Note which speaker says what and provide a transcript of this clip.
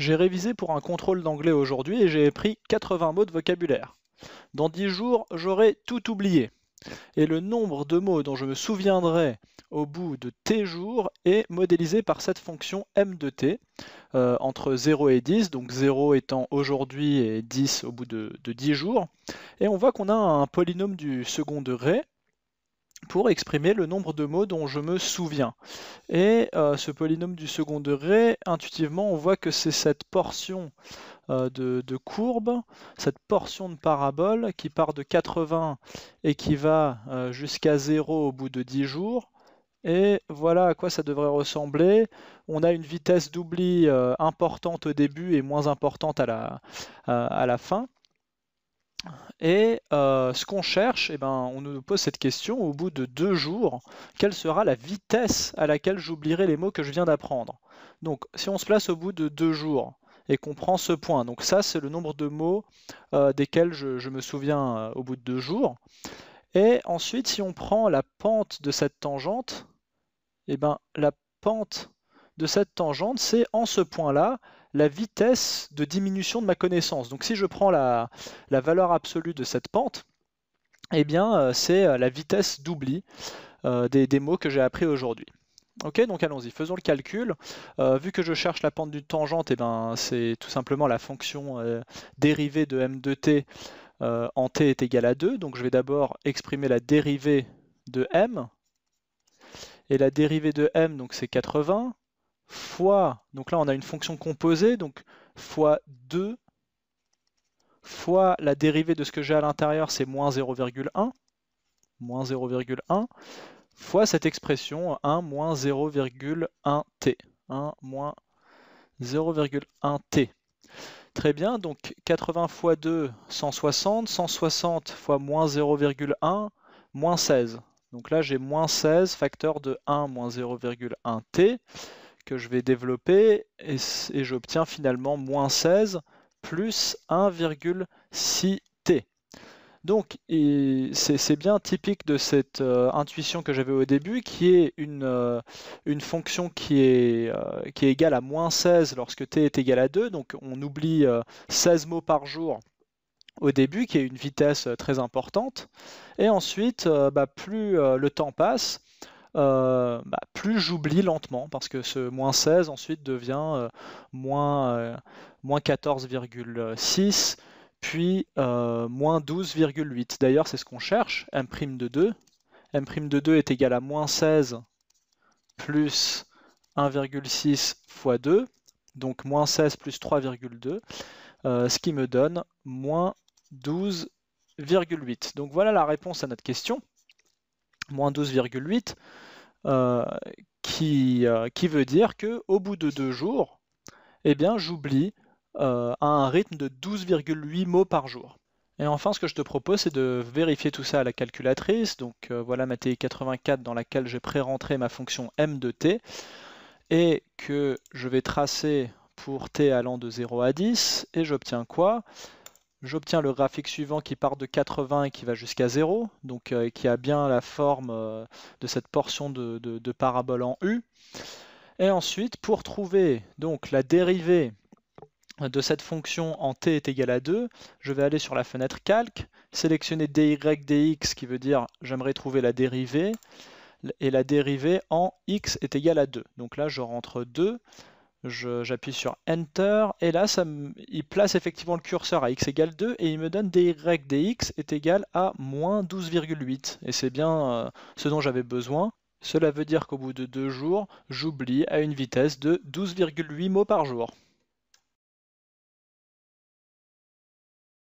Speaker 1: J'ai révisé pour un contrôle d'anglais aujourd'hui et j'ai pris 80 mots de vocabulaire. Dans 10 jours, j'aurai tout oublié. Et le nombre de mots dont je me souviendrai au bout de t jours est modélisé par cette fonction m de t euh, entre 0 et 10, donc 0 étant aujourd'hui et 10 au bout de 10 jours. Et on voit qu'on a un polynôme du second degré pour exprimer le nombre de mots dont je me souviens. Et euh, ce polynôme du second degré, intuitivement, on voit que c'est cette portion euh, de, courbe, cette portion de parabole qui part de 80 et qui va euh, jusqu'à 0 au bout de 10 jours. Et voilà à quoi ça devrait ressembler. On a une vitesse d'oubli importante au début et moins importante à la fin. Et euh, ce qu'on cherche, eh ben, on nous pose cette question au bout de deux jours, quelle sera la vitesse à laquelle j'oublierai les mots que je viens d'apprendre Donc si on se place au bout de deux jours et qu'on prend ce point, donc ça c'est le nombre de mots euh, desquels je, me souviens euh, au bout de deux jours. Et ensuite, si on prend la pente de cette tangente, eh ben, la pente de cette tangente, c'est en ce point-là la vitesse de diminution de ma connaissance. Donc si je prends la, valeur absolue de cette pente, eh bien euh, c'est euh, la vitesse d'oubli euh, des, mots que j'ai appris aujourd'hui. Ok, donc allons-y, faisons le calcul. vu que je cherche la pente d'une tangente, eh ben, c'est tout simplement la fonction dérivée de m de t en t est égal à 2. Donc je vais d'abord exprimer la dérivée de m. Et la dérivée de m, donc c'est 80 fois, donc là on a une fonction composée, donc fois 2 fois la dérivée de ce que j'ai à l'intérieur, c'est moins 0,1, moins 0,1, fois cette expression 1 moins 0,1t, 1 moins 0,1t. Très bien, donc 80 fois 2, 160, 160 fois moins 0,1, moins 16. Donc là j'ai moins 16 facteur de 1 moins 0,1t que je vais développer et, j'obtiens finalement moins 16 plus 1,6t. Donc c'est bien typique de cette euh, intuition que j'avais au début, qui est une, euh, une fonction qui est, euh, qui est égale à moins 16 lorsque t est égal à 2, donc on oublie 16 mots par jour au début, qui est une vitesse très importante, et ensuite, bah, plus le temps passe, euh, bah, plus j'oublie lentement, parce que ce moins 16 ensuite devient euh, moins, 14,6 euh, puis moins 12,8. D'ailleurs, c'est ce qu'on cherche, m' de 2. m' de 2 est égal à moins 16 plus 1,6 fois 2, donc moins 16 plus 3,2, ce qui me donne moins 12,8. Donc voilà la réponse à notre question moins 12,8, euh, euh, qui, veut dire que au bout de deux jours, eh bien, j'oublie à euh, un rythme de 12,8 mots par jour. Et enfin, ce que je te propose, c'est de vérifier tout ça à la calculatrice. Donc voilà ma TI84 dans laquelle j'ai pré-rentré ma fonction m de t, et que je vais tracer pour t allant de 0 à 10, et j'obtiens quoi J'obtiens le graphique suivant qui part de 80 et qui va jusqu'à 0, donc euh, qui a bien la forme euh, de cette portion de, parabole en U. Et ensuite, pour trouver donc la dérivée de cette fonction en t est égale à 2, je vais aller sur la fenêtre calque, sélectionner dy dx qui veut dire j'aimerais trouver la dérivée, et la dérivée en x est égal à 2. Donc là, je rentre 2 j'appuie sur Enter, et là, il place effectivement le curseur à x égale 2, et il me donne dy dx est égal à moins 12,8. Et c'est bien euh, ce dont j'avais besoin. Cela veut dire qu'au bout de deux jours, j'oublie à une vitesse de 12,8 mots par jour.